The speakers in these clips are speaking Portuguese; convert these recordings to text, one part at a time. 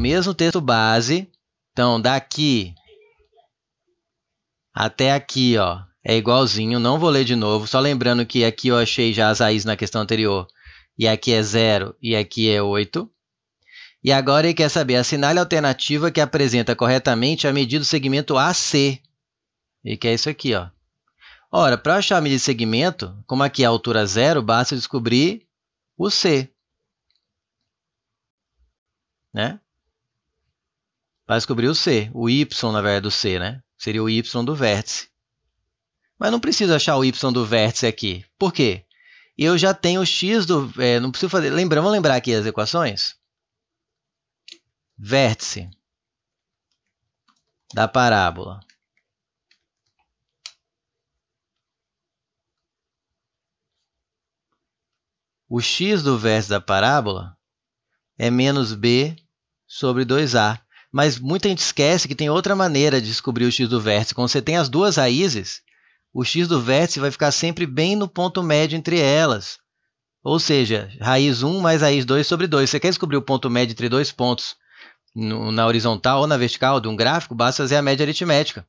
mesmo texto base. Então, daqui até aqui, ó, é igualzinho. Não vou ler de novo. Só lembrando que aqui eu achei já as raízes na questão anterior. E aqui é 0 e aqui é 8. E agora ele quer saber, assinale a alternativa que apresenta corretamente a medida do segmento AC. E que é isso aqui, ó. Ora, para achar a medida de segmento, como aqui é a altura zero, basta descobrir o C. Né? para descobrir o C, o Y, na verdade, do C, né? Seria o Y do vértice. Mas não preciso achar o Y do vértice aqui. Por quê? Eu já tenho o X do... É, não preciso fazer... Lembra, vamos lembrar aqui as equações? Vértice da parábola. O x do vértice da parábola é menos b sobre 2a. Mas muita gente esquece que tem outra maneira de descobrir o x do vértice. Quando você tem as duas raízes, o x do vértice vai ficar sempre bem no ponto médio entre elas. Ou seja, raiz 1 mais raiz 2 sobre 2. Você quer descobrir o ponto médio entre dois pontos no, na horizontal ou na vertical de um gráfico, basta fazer a média aritmética.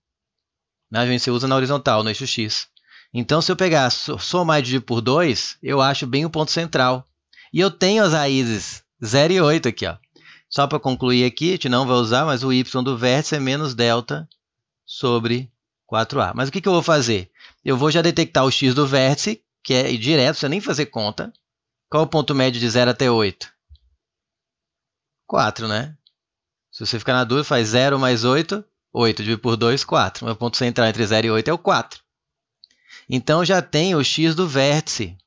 Né? A gente usa na horizontal, no eixo x. Então, se eu pegar somar e dividir por 2, eu acho bem o ponto central. E eu tenho as raízes 0 e 8 aqui, ó. Só para concluir aqui, a gente não vai usar, mas o y do vértice é menos delta sobre 4a. Mas o que, que eu vou fazer? Eu vou já detectar o x do vértice, que é direto, sem nem fazer conta. Qual é o ponto médio de 0 até 8? 4, né? Se você ficar na dúvida, faz 0 mais 8, 8 dividido por 2, 4. Meu ponto central entre 0 e 8 é o 4. Então já tem o x do vértice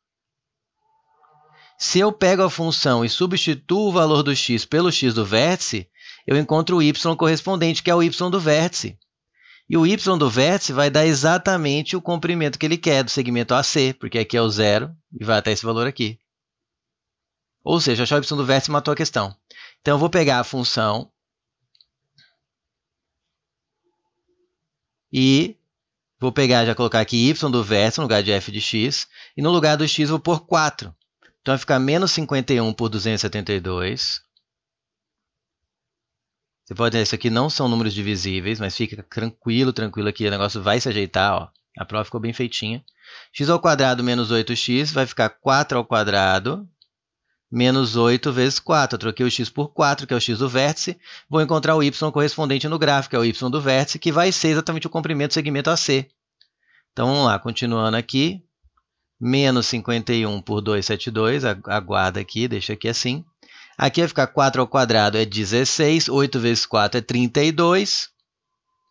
se eu pego a função e substituo o valor do x pelo x do vértice, eu encontro o y correspondente, que é o y do vértice. E o y do vértice vai dar exatamente o comprimento que ele quer do segmento AC, porque aqui é o zero e vai até esse valor aqui. Ou seja, achar o y do vértice matou a questão. Então, eu vou pegar a função e vou pegar, já colocar aqui y do vértice no lugar de f de x, e no lugar do x vou pôr 4. Então vai ficar menos 51 por 272. Você pode ver, isso aqui não são números divisíveis, mas fica tranquilo, tranquilo aqui, o negócio vai se ajeitar, ó. A prova ficou bem feitinha. x ao quadrado menos 8x vai ficar 4 ao quadrado menos 8 vezes 4. Eu troquei o x por 4, que é o x do vértice. Vou encontrar o y correspondente no gráfico, que é o y do vértice, que vai ser exatamente o comprimento do segmento AC. Então, vamos lá, continuando aqui menos 51 por 272, aguarda aqui, deixa aqui assim. Aqui vai ficar 4 ao quadrado é 16, 8 vezes 4 é 32.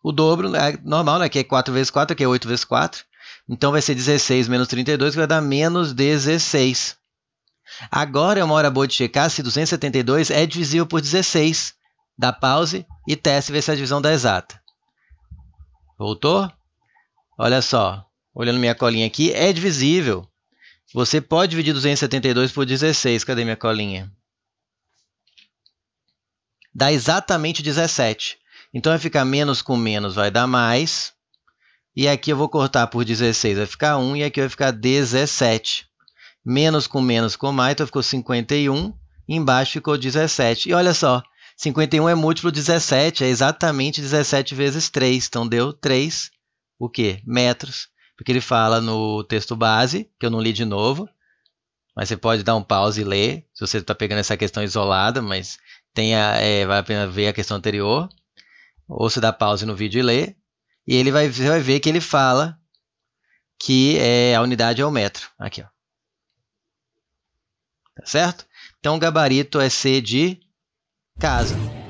O dobro é normal, né? Aqui é 4 vezes 4, aqui é 8 vezes 4. Então vai ser 16 menos 32, que vai dar menos 16. Agora é uma hora boa de checar se 272 é divisível por 16. Dá pause e teste ver se a divisão dá exata. Voltou? Olha só, olhando minha colinha aqui, é divisível. Você pode dividir 272 por 16. Cadê minha colinha? Dá exatamente 17. Então vai ficar menos com menos, vai dar mais. E aqui eu vou cortar por 16, vai ficar 1. E aqui vai ficar 17. Menos com menos com mais, então ficou 51. Embaixo ficou 17. E olha só, 51 é múltiplo de 17, é exatamente 17 vezes 3. Então deu 3, o quê? Metros porque ele fala no texto base, que eu não li de novo, mas você pode dar um pause e ler, se você está pegando essa questão isolada, mas tenha, é, vale a pena ver a questão anterior, ou se dá pause no vídeo e lê, e ele vai, você vai ver que ele fala que é, a unidade é o metro, aqui, ó. Tá certo? Então, o gabarito é C de casa.